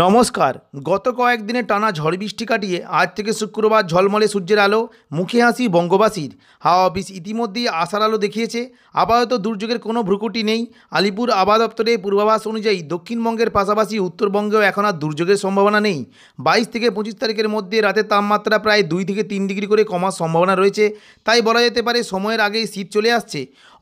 নমস্কার গত কয়েকদিনে টানা ঝড় বৃষ্টি কাটিয়ে আজ থেকে শুক্রবার ঝলমলে সূর্যের আলো মুখে হাসি বঙ্গবাসীর হাওয়া অফিস ইতিমধ্যেই আশার আলো দেখিয়েছে আপাতত দুর্যোগের কোনো ভ্রুকুটি নেই আলিপুর আবাদ দপ্তরের পূর্বাভাস অনুযায়ী দক্ষিণবঙ্গের পাশাপাশি উত্তরবঙ্গেও এখন আর দুর্যোগের সম্ভাবনা নেই বাইশ থেকে পঁচিশ তারিখের মধ্যে রাতের তাপমাত্রা প্রায় দুই থেকে তিন ডিগ্রি করে কমার সম্ভাবনা রয়েছে তাই বলা যেতে পারে সময়ের আগেই শীত চলে আসছে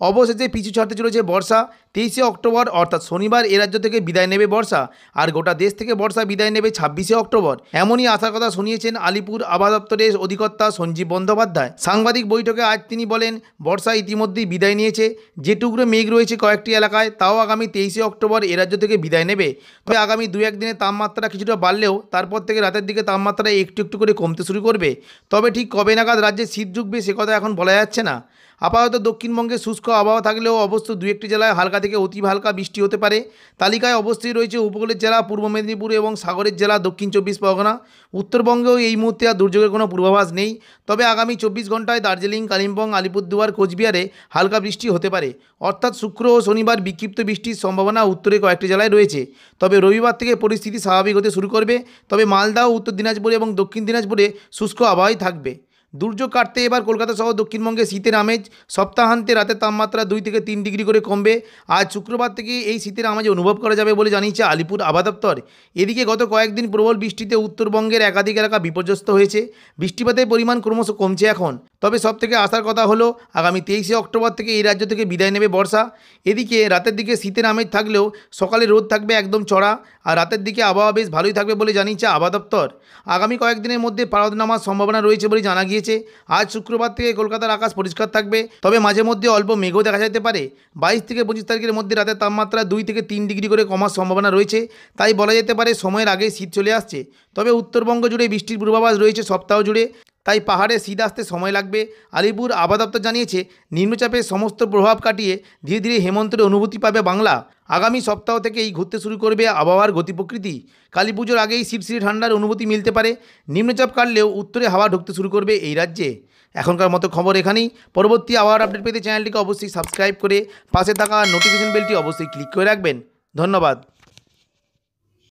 অবশেষে পিছু ছাড়তে চলেছে বর্ষা তেইশে অক্টোবর অর্থাৎ শনিবার এ রাজ্য থেকে বিদায় নেবে বর্ষা আর গোটা দেশ থেকে বর্ষা বিদায় নেবে ছাব্বিশে অক্টোবর এমনই আশার কথা শুনিয়েছেন আলিপুর আবাস দপ্তরের অধিকর্তা সঞ্জীব বন্দ্যোপাধ্যায় সাংবাদিক বৈঠকে আজ তিনি বলেন বর্ষা ইতিমধ্যেই বিদায় নিয়েছে যে টুকরো মেঘ রয়েছে কয়েকটি এলাকায় তাও আগামী তেইশে অক্টোবর এ রাজ্য থেকে বিদায় নেবে তবে আগামী দু একদিনে তাপমাত্রা কিছুটা বাড়লেও তারপর থেকে রাতের দিকে তাপমাত্রা একটু একটু করে কমতে শুরু করবে তবে ঠিক কবে নাগাদ রাজ্যে শীত ঢুকবে সে কথা এখন বলা যাচ্ছে না আপাতত দক্ষিণবঙ্গে শুষ্ক আবহাওয়া থাকলেও অবস্থ দু একটি জেলায় হালকা থেকে অতি হালকা বৃষ্টি হতে পারে তালিকায় অবস্থিত রয়েছে উপকূলের জেলা পূর্ব মেদিনীপুর এবং সাগরের জেলা দক্ষিণ চব্বিশ পরগনা উত্তরবঙ্গেও এই মুহূর্তে আর দুর্যোগের কোনো পূর্বাভাস নেই তবে আগামী চব্বিশ ঘন্টায় দার্জিলিং কালিম্পং আলিপুরদুয়ার কোচবিহারে হালকা বৃষ্টি হতে পারে অর্থাৎ শুক্র ও শনিবার বিক্ষিপ্ত বৃষ্টির সম্ভাবনা উত্তরে কয়েকটি জেলায় রয়েছে তবে রবিবার থেকে পরিস্থিতি স্বাভাবিক হতে শুরু করবে তবে মালদা উত্তর দিনাজপুর এবং দক্ষিণ দিনাজপুরে শুষ্ক আবহাওয়াই থাকবে দুর্যোগ কাটতে এবার কলকাতা সহ দক্ষিণবঙ্গে শীতের আমেজ সপ্তাহান্তে রাতের তাপমাত্রা দুই থেকে তিন ডিগ্রি করে কমবে আজ শুক্রবার থেকে এই শীতের আমেজ অনুভব করা যাবে বলে জানিয়েছে আলিপুর আবাদপ্তর এদিকে গত কয়েকদিন প্রবল বৃষ্টিতে উত্তরবঙ্গের একাধিক এলাকা বিপর্যস্ত হয়েছে বৃষ্টিপাতের পরিমাণ ক্রমশ কমছে এখন তবে সব থেকে আসার কথা হলো আগামী তেইশে অক্টোবর থেকে এই রাজ্য থেকে বিদায় নেবে বর্ষা এদিকে রাতের দিকে শীতের আমেজ থাকলেও সকালে রোদ থাকবে একদম চড়া আর রাতের দিকে আবহাওয়া বেশ ভালোই থাকবে বলে জানিয়েছে আবহাওয়া দপ্তর আগামী কয়েকদিনের মধ্যে পারদ নামার সম্ভাবনা রয়েছে বলে জানা গিয়েছে আজ শুক্রবার থেকে কলকাতার আকাশ পরিষ্কার থাকবে তবে মাঝে মধ্যে অল্প মেঘও দেখা যেতে পারে বাইশ থেকে পঁচিশ তারিখের মধ্যে রাতের তাপমাত্রা দুই থেকে তিন ডিগ্রি করে কমার সম্ভাবনা রয়েছে তাই বলা যেতে পারে সময়ের আগে শীত চলে আসছে তবে উত্তরবঙ্গ জুড়ে বৃষ্টির পূর্বাভাস রয়েছে সপ্তাহ জুড়ে তাই পাহাড়ে শীত আসতে সময় লাগবে আলিপুর আবহাওয়া জানিয়েছে নিম্নচাপের সমস্ত প্রভাব কাটিয়ে ধীরে ধীরে হেমন্তের অনুভূতি পাবে বাংলা আগামী সপ্তাহ থেকেই ঘুরতে শুরু করবে আবহাওয়ার গতি প্রকৃতি কালী পুজোর আগেই শিবশ্রী ঠান্ডার অনুভূতি মিলতে পারে নিম্নচাপ কাটলেও উত্তরে হাওয়া ঢুকতে শুরু করবে এই রাজ্যে এখনকার মতো খবর এখানেই পরবর্তী আবহাওয়ার আপডেট পেতে চ্যানেলটিকে অবশ্যই সাবস্ক্রাইব করে পাশে থাকা নোটিফিকেশন বেলটি অবশ্যই ক্লিক করে রাখবেন ধন্যবাদ